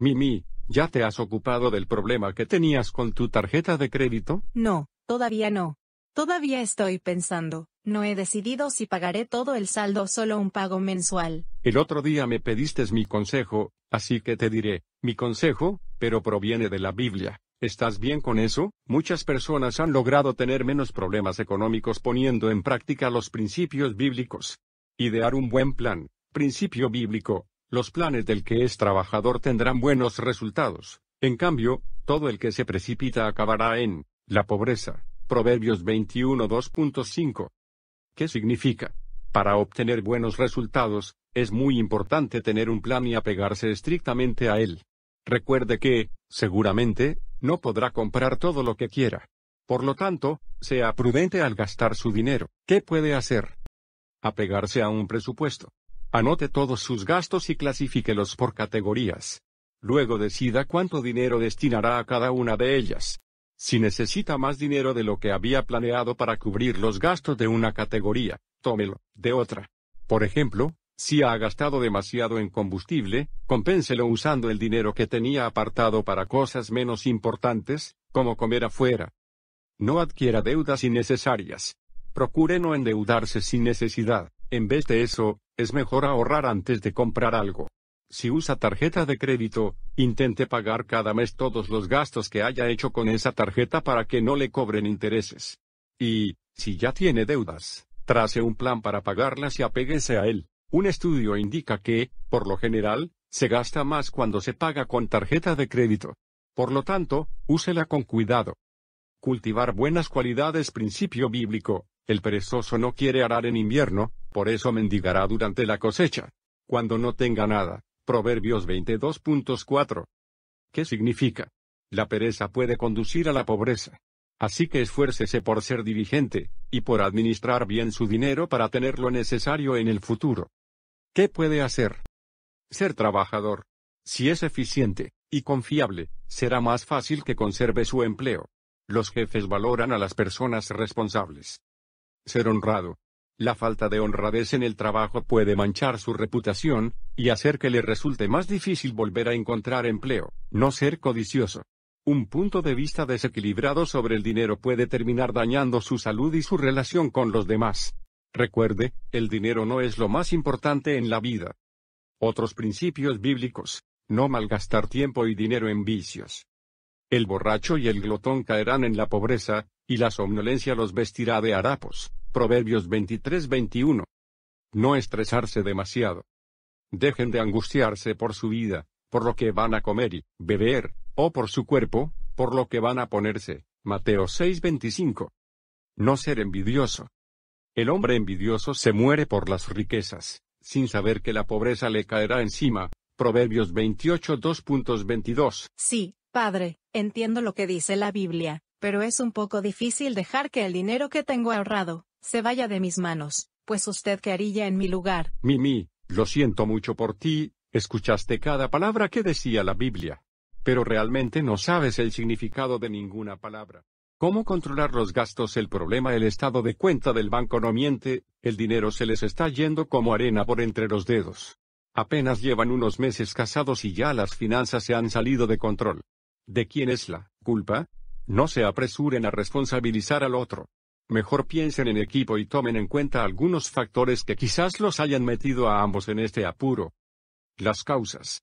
Mimi, ¿ya te has ocupado del problema que tenías con tu tarjeta de crédito? No, todavía no. Todavía estoy pensando, no he decidido si pagaré todo el saldo o solo un pago mensual. El otro día me pediste mi consejo, así que te diré, mi consejo, pero proviene de la Biblia. ¿Estás bien con eso? Muchas personas han logrado tener menos problemas económicos poniendo en práctica los principios bíblicos. Idear un buen plan, principio bíblico, los planes del que es trabajador tendrán buenos resultados, en cambio, todo el que se precipita acabará en la pobreza. Proverbios 21 2.5. ¿Qué significa? Para obtener buenos resultados, es muy importante tener un plan y apegarse estrictamente a él. Recuerde que, seguramente, no podrá comprar todo lo que quiera. Por lo tanto, sea prudente al gastar su dinero. ¿Qué puede hacer? Apegarse a un presupuesto. Anote todos sus gastos y clasifíquelos por categorías. Luego decida cuánto dinero destinará a cada una de ellas. Si necesita más dinero de lo que había planeado para cubrir los gastos de una categoría, tómelo, de otra. Por ejemplo, si ha gastado demasiado en combustible, compénselo usando el dinero que tenía apartado para cosas menos importantes, como comer afuera. No adquiera deudas innecesarias. Procure no endeudarse sin necesidad. En vez de eso, es mejor ahorrar antes de comprar algo. Si usa tarjeta de crédito, intente pagar cada mes todos los gastos que haya hecho con esa tarjeta para que no le cobren intereses. Y, si ya tiene deudas, trace un plan para pagarlas y apéguese a él. Un estudio indica que, por lo general, se gasta más cuando se paga con tarjeta de crédito. Por lo tanto, úsela con cuidado. Cultivar buenas cualidades principio bíblico. El perezoso no quiere arar en invierno, por eso mendigará durante la cosecha. Cuando no tenga nada. Proverbios 22.4. ¿Qué significa? La pereza puede conducir a la pobreza. Así que esfuércese por ser diligente, y por administrar bien su dinero para tener lo necesario en el futuro. ¿Qué puede hacer? Ser trabajador. Si es eficiente, y confiable, será más fácil que conserve su empleo. Los jefes valoran a las personas responsables ser honrado. La falta de honradez en el trabajo puede manchar su reputación, y hacer que le resulte más difícil volver a encontrar empleo, no ser codicioso. Un punto de vista desequilibrado sobre el dinero puede terminar dañando su salud y su relación con los demás. Recuerde, el dinero no es lo más importante en la vida. Otros principios bíblicos. No malgastar tiempo y dinero en vicios. El borracho y el glotón caerán en la pobreza, y la somnolencia los vestirá de harapos. Proverbios 23-21. No estresarse demasiado. Dejen de angustiarse por su vida, por lo que van a comer y beber, o por su cuerpo, por lo que van a ponerse. Mateo 6:25. No ser envidioso. El hombre envidioso se muere por las riquezas, sin saber que la pobreza le caerá encima. Proverbios 28 2.22. Sí, padre, entiendo lo que dice la Biblia, pero es un poco difícil dejar que el dinero que tengo ahorrado, se vaya de mis manos, pues usted que en mi lugar. Mimi, lo siento mucho por ti, escuchaste cada palabra que decía la Biblia. Pero realmente no sabes el significado de ninguna palabra. ¿Cómo controlar los gastos? El problema, el estado de cuenta del banco no miente, el dinero se les está yendo como arena por entre los dedos. Apenas llevan unos meses casados y ya las finanzas se han salido de control. ¿De quién es la culpa? No se apresuren a responsabilizar al otro. Mejor piensen en equipo y tomen en cuenta algunos factores que quizás los hayan metido a ambos en este apuro. Las causas.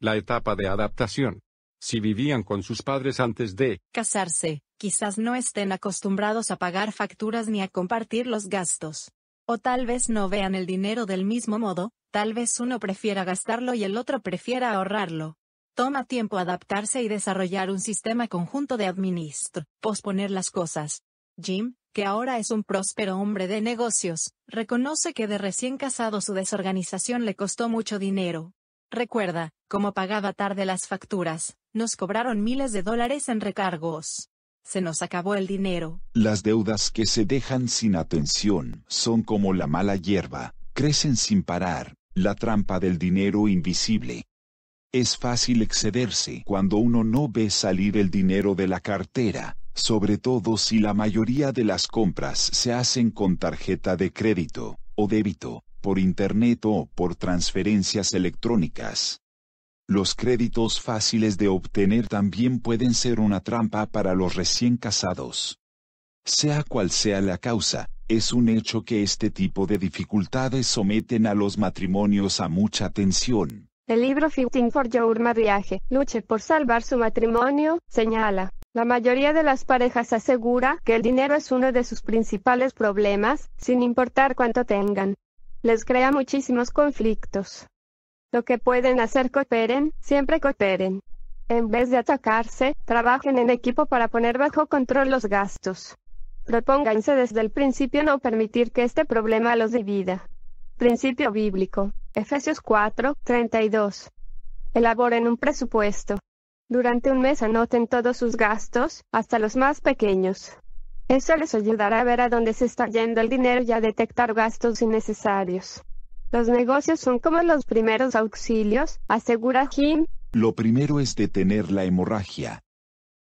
La etapa de adaptación. Si vivían con sus padres antes de casarse, quizás no estén acostumbrados a pagar facturas ni a compartir los gastos. O tal vez no vean el dinero del mismo modo, tal vez uno prefiera gastarlo y el otro prefiera ahorrarlo. Toma tiempo adaptarse y desarrollar un sistema conjunto de administro, posponer las cosas. Jim, que ahora es un próspero hombre de negocios, reconoce que de recién casado su desorganización le costó mucho dinero. Recuerda, como pagaba tarde las facturas, nos cobraron miles de dólares en recargos. Se nos acabó el dinero. Las deudas que se dejan sin atención son como la mala hierba, crecen sin parar, la trampa del dinero invisible. Es fácil excederse cuando uno no ve salir el dinero de la cartera, sobre todo si la mayoría de las compras se hacen con tarjeta de crédito o débito, por Internet o por transferencias electrónicas. Los créditos fáciles de obtener también pueden ser una trampa para los recién casados. Sea cual sea la causa, es un hecho que este tipo de dificultades someten a los matrimonios a mucha tensión. El libro Fighting for Your Marriage, Luche por salvar su matrimonio, señala la mayoría de las parejas asegura que el dinero es uno de sus principales problemas, sin importar cuánto tengan. Les crea muchísimos conflictos. Lo que pueden hacer cooperen, siempre cooperen. En vez de atacarse, trabajen en equipo para poner bajo control los gastos. Propónganse desde el principio no permitir que este problema los divida. Principio bíblico. Efesios 4, 32. Elaboren un presupuesto. Durante un mes anoten todos sus gastos, hasta los más pequeños. Eso les ayudará a ver a dónde se está yendo el dinero y a detectar gastos innecesarios. Los negocios son como los primeros auxilios, asegura Jim. Lo primero es detener la hemorragia.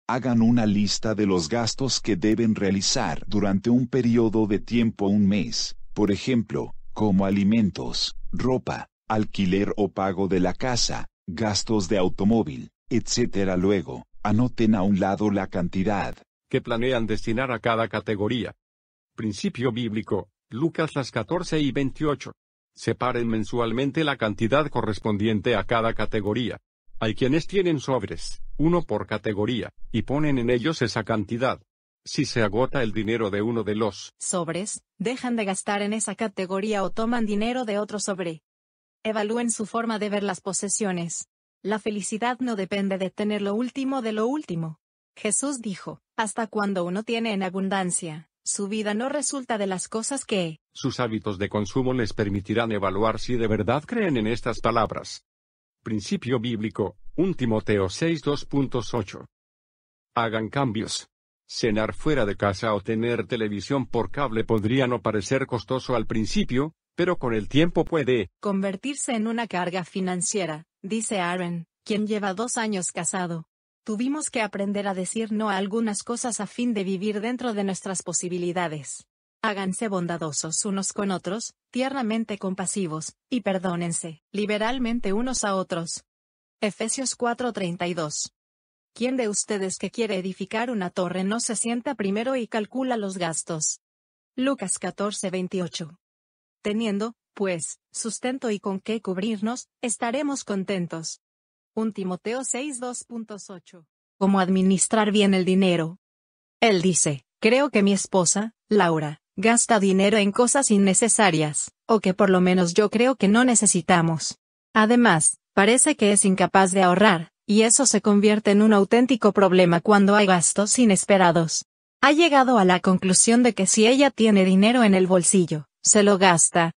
Hagan una lista de los gastos que deben realizar durante un periodo de tiempo un mes, por ejemplo, como alimentos, ropa, alquiler o pago de la casa, gastos de automóvil, Etcétera. Luego, anoten a un lado la cantidad que planean destinar a cada categoría. Principio bíblico, Lucas las 14 y 28. Separen mensualmente la cantidad correspondiente a cada categoría. Hay quienes tienen sobres, uno por categoría, y ponen en ellos esa cantidad. Si se agota el dinero de uno de los sobres, dejan de gastar en esa categoría o toman dinero de otro sobre. Evalúen su forma de ver las posesiones. La felicidad no depende de tener lo último de lo último. Jesús dijo, hasta cuando uno tiene en abundancia, su vida no resulta de las cosas que... Sus hábitos de consumo les permitirán evaluar si de verdad creen en estas palabras. Principio bíblico, 1 Timoteo 2.8 Hagan cambios. Cenar fuera de casa o tener televisión por cable podría no parecer costoso al principio, pero con el tiempo puede convertirse en una carga financiera dice Aaron, quien lleva dos años casado. Tuvimos que aprender a decir no a algunas cosas a fin de vivir dentro de nuestras posibilidades. Háganse bondadosos unos con otros, tiernamente compasivos, y perdónense, liberalmente unos a otros. Efesios 4:32. ¿Quién de ustedes que quiere edificar una torre no se sienta primero y calcula los gastos? Lucas 14:28. Teniendo, pues, sustento y con qué cubrirnos, estaremos contentos. 1 Timoteo 6 2.8. ¿Cómo administrar bien el dinero? Él dice, creo que mi esposa, Laura, gasta dinero en cosas innecesarias, o que por lo menos yo creo que no necesitamos. Además, parece que es incapaz de ahorrar, y eso se convierte en un auténtico problema cuando hay gastos inesperados. Ha llegado a la conclusión de que si ella tiene dinero en el bolsillo, se lo gasta.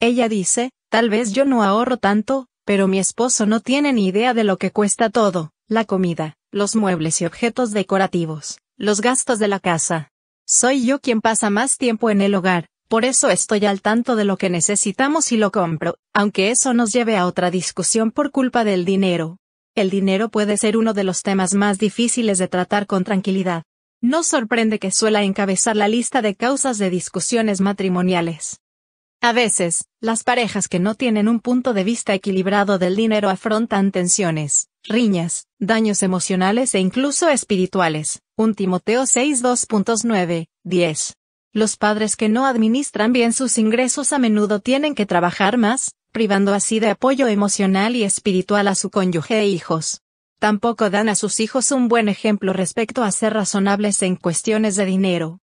Ella dice, tal vez yo no ahorro tanto, pero mi esposo no tiene ni idea de lo que cuesta todo, la comida, los muebles y objetos decorativos, los gastos de la casa. Soy yo quien pasa más tiempo en el hogar, por eso estoy al tanto de lo que necesitamos y lo compro, aunque eso nos lleve a otra discusión por culpa del dinero. El dinero puede ser uno de los temas más difíciles de tratar con tranquilidad, no sorprende que suela encabezar la lista de causas de discusiones matrimoniales. A veces, las parejas que no tienen un punto de vista equilibrado del dinero afrontan tensiones, riñas, daños emocionales e incluso espirituales. un Timoteo 6 2.9, 10. Los padres que no administran bien sus ingresos a menudo tienen que trabajar más, privando así de apoyo emocional y espiritual a su cónyuge e hijos tampoco dan a sus hijos un buen ejemplo respecto a ser razonables en cuestiones de dinero.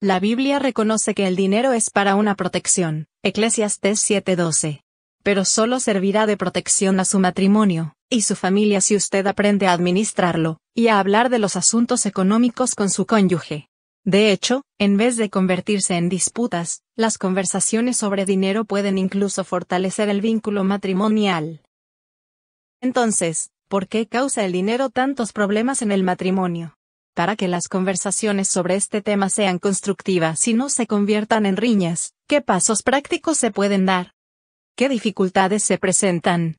La Biblia reconoce que el dinero es para una protección, Eclesiastes 7:12. Pero solo servirá de protección a su matrimonio y su familia si usted aprende a administrarlo y a hablar de los asuntos económicos con su cónyuge. De hecho, en vez de convertirse en disputas, las conversaciones sobre dinero pueden incluso fortalecer el vínculo matrimonial. Entonces, ¿Por qué causa el dinero tantos problemas en el matrimonio? Para que las conversaciones sobre este tema sean constructivas y no se conviertan en riñas, ¿qué pasos prácticos se pueden dar? ¿Qué dificultades se presentan?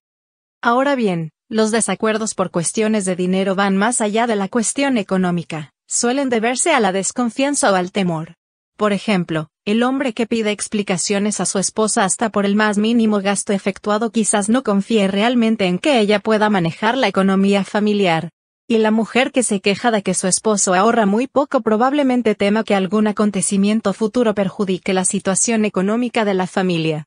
Ahora bien, los desacuerdos por cuestiones de dinero van más allá de la cuestión económica, suelen deberse a la desconfianza o al temor. Por ejemplo, el hombre que pide explicaciones a su esposa hasta por el más mínimo gasto efectuado quizás no confíe realmente en que ella pueda manejar la economía familiar. Y la mujer que se queja de que su esposo ahorra muy poco probablemente tema que algún acontecimiento futuro perjudique la situación económica de la familia.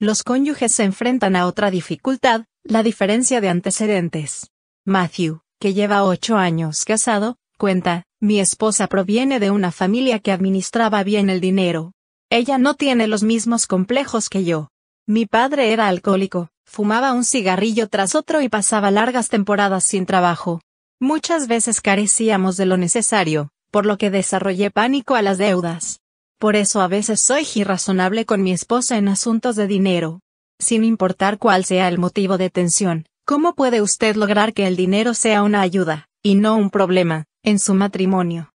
Los cónyuges se enfrentan a otra dificultad, la diferencia de antecedentes. Matthew, que lleva ocho años casado, cuenta, mi esposa proviene de una familia que administraba bien el dinero. Ella no tiene los mismos complejos que yo. Mi padre era alcohólico, fumaba un cigarrillo tras otro y pasaba largas temporadas sin trabajo. Muchas veces carecíamos de lo necesario, por lo que desarrollé pánico a las deudas. Por eso a veces soy irrazonable con mi esposa en asuntos de dinero. Sin importar cuál sea el motivo de tensión, ¿cómo puede usted lograr que el dinero sea una ayuda, y no un problema? en su matrimonio.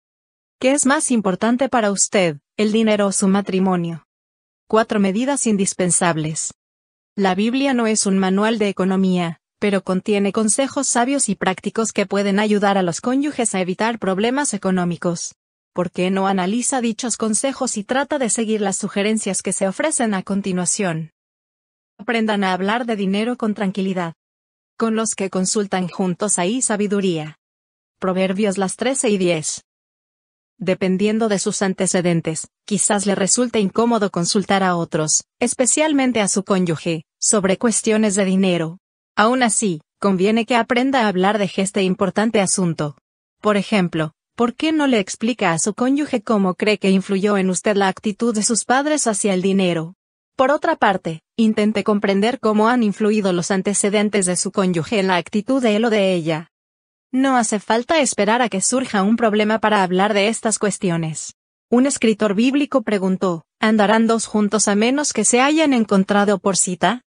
¿Qué es más importante para usted, el dinero o su matrimonio? Cuatro medidas indispensables. La Biblia no es un manual de economía, pero contiene consejos sabios y prácticos que pueden ayudar a los cónyuges a evitar problemas económicos. ¿Por qué no analiza dichos consejos y trata de seguir las sugerencias que se ofrecen a continuación? Aprendan a hablar de dinero con tranquilidad. Con los que consultan juntos hay sabiduría. Proverbios las 13 y 10. Dependiendo de sus antecedentes, quizás le resulte incómodo consultar a otros, especialmente a su cónyuge, sobre cuestiones de dinero. Aún así, conviene que aprenda a hablar de este importante asunto. Por ejemplo, ¿por qué no le explica a su cónyuge cómo cree que influyó en usted la actitud de sus padres hacia el dinero? Por otra parte, intente comprender cómo han influido los antecedentes de su cónyuge en la actitud de él o de ella. No hace falta esperar a que surja un problema para hablar de estas cuestiones. Un escritor bíblico preguntó, ¿andarán dos juntos a menos que se hayan encontrado por cita?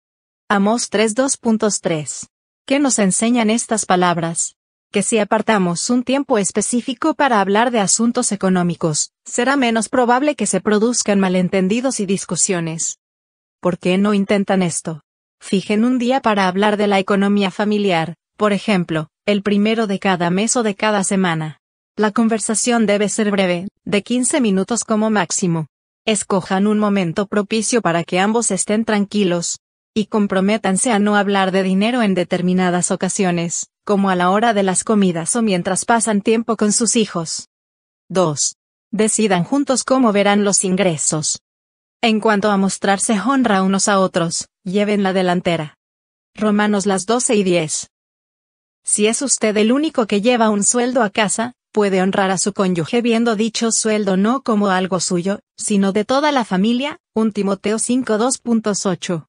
Amos 3.2.3. ¿Qué nos enseñan estas palabras? Que si apartamos un tiempo específico para hablar de asuntos económicos, será menos probable que se produzcan malentendidos y discusiones. ¿Por qué no intentan esto? Fijen un día para hablar de la economía familiar, por ejemplo, el primero de cada mes o de cada semana. La conversación debe ser breve, de 15 minutos como máximo. Escojan un momento propicio para que ambos estén tranquilos. Y comprométanse a no hablar de dinero en determinadas ocasiones, como a la hora de las comidas o mientras pasan tiempo con sus hijos. 2. Decidan juntos cómo verán los ingresos. En cuanto a mostrarse honra unos a otros, lleven la delantera. Romanos las 12 y 10. Si es usted el único que lleva un sueldo a casa, puede honrar a su cónyuge viendo dicho sueldo no como algo suyo, sino de toda la familia, 1 Timoteo 5.2.8.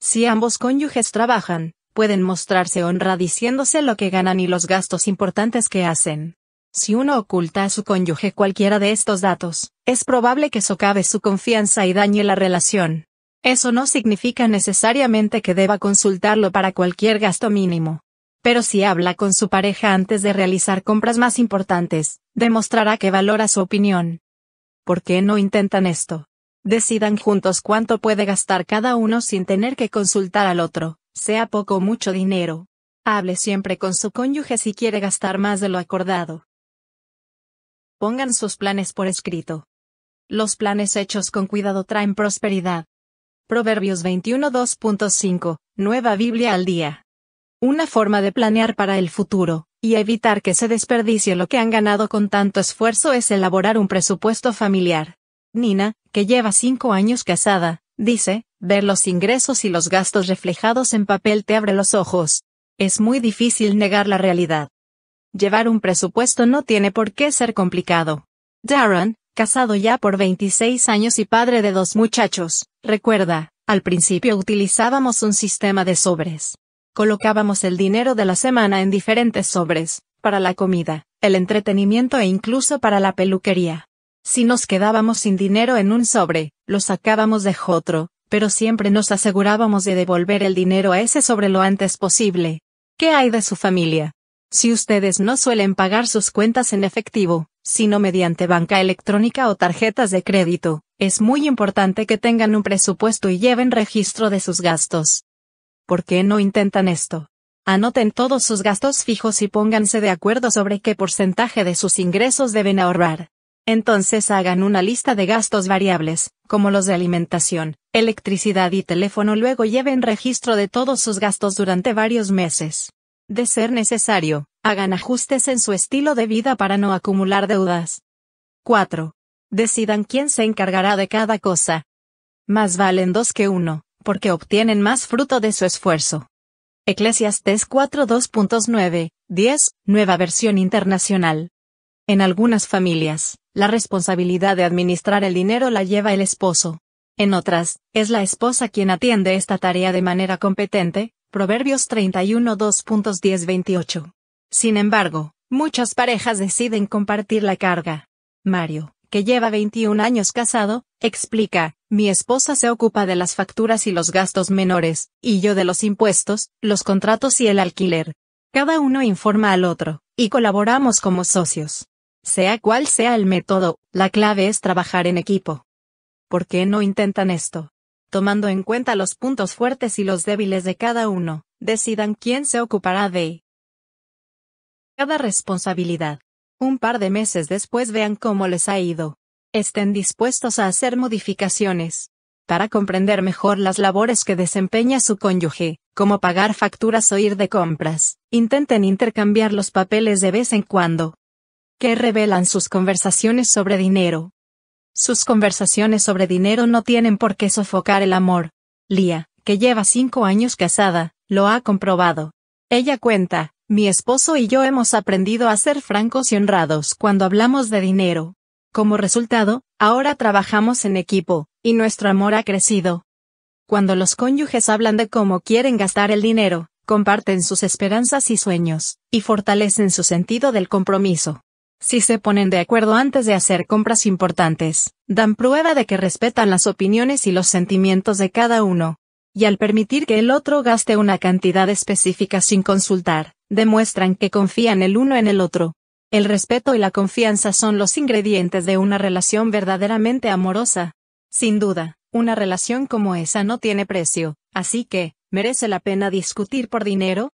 Si ambos cónyuges trabajan, pueden mostrarse honra diciéndose lo que ganan y los gastos importantes que hacen. Si uno oculta a su cónyuge cualquiera de estos datos, es probable que socave su confianza y dañe la relación. Eso no significa necesariamente que deba consultarlo para cualquier gasto mínimo. Pero si habla con su pareja antes de realizar compras más importantes, demostrará que valora su opinión. ¿Por qué no intentan esto? Decidan juntos cuánto puede gastar cada uno sin tener que consultar al otro, sea poco o mucho dinero. Hable siempre con su cónyuge si quiere gastar más de lo acordado. Pongan sus planes por escrito. Los planes hechos con cuidado traen prosperidad. Proverbios 2.5, Nueva Biblia al día. Una forma de planear para el futuro, y evitar que se desperdicie lo que han ganado con tanto esfuerzo es elaborar un presupuesto familiar. Nina, que lleva cinco años casada, dice, ver los ingresos y los gastos reflejados en papel te abre los ojos. Es muy difícil negar la realidad. Llevar un presupuesto no tiene por qué ser complicado. Darren, casado ya por 26 años y padre de dos muchachos, recuerda, al principio utilizábamos un sistema de sobres colocábamos el dinero de la semana en diferentes sobres, para la comida, el entretenimiento e incluso para la peluquería. Si nos quedábamos sin dinero en un sobre, lo sacábamos de otro, pero siempre nos asegurábamos de devolver el dinero a ese sobre lo antes posible. ¿Qué hay de su familia? Si ustedes no suelen pagar sus cuentas en efectivo, sino mediante banca electrónica o tarjetas de crédito, es muy importante que tengan un presupuesto y lleven registro de sus gastos. ¿por qué no intentan esto? Anoten todos sus gastos fijos y pónganse de acuerdo sobre qué porcentaje de sus ingresos deben ahorrar. Entonces hagan una lista de gastos variables, como los de alimentación, electricidad y teléfono. Luego lleven registro de todos sus gastos durante varios meses. De ser necesario, hagan ajustes en su estilo de vida para no acumular deudas. 4. Decidan quién se encargará de cada cosa. Más valen dos que uno porque obtienen más fruto de su esfuerzo. Eclesiastes 4:2.9, 10, nueva versión internacional. En algunas familias, la responsabilidad de administrar el dinero la lleva el esposo. En otras, es la esposa quien atiende esta tarea de manera competente, Proverbios 31 28 Sin embargo, muchas parejas deciden compartir la carga. Mario, que lleva 21 años casado, explica, mi esposa se ocupa de las facturas y los gastos menores, y yo de los impuestos, los contratos y el alquiler. Cada uno informa al otro, y colaboramos como socios. Sea cual sea el método, la clave es trabajar en equipo. ¿Por qué no intentan esto? Tomando en cuenta los puntos fuertes y los débiles de cada uno, decidan quién se ocupará de cada responsabilidad. Un par de meses después vean cómo les ha ido estén dispuestos a hacer modificaciones. Para comprender mejor las labores que desempeña su cónyuge, como pagar facturas o ir de compras, intenten intercambiar los papeles de vez en cuando. ¿Qué revelan sus conversaciones sobre dinero? Sus conversaciones sobre dinero no tienen por qué sofocar el amor. Lía, que lleva cinco años casada, lo ha comprobado. Ella cuenta, mi esposo y yo hemos aprendido a ser francos y honrados cuando hablamos de dinero. Como resultado, ahora trabajamos en equipo, y nuestro amor ha crecido. Cuando los cónyuges hablan de cómo quieren gastar el dinero, comparten sus esperanzas y sueños, y fortalecen su sentido del compromiso. Si se ponen de acuerdo antes de hacer compras importantes, dan prueba de que respetan las opiniones y los sentimientos de cada uno. Y al permitir que el otro gaste una cantidad específica sin consultar, demuestran que confían el uno en el otro. El respeto y la confianza son los ingredientes de una relación verdaderamente amorosa. Sin duda, una relación como esa no tiene precio, así que, merece la pena discutir por dinero,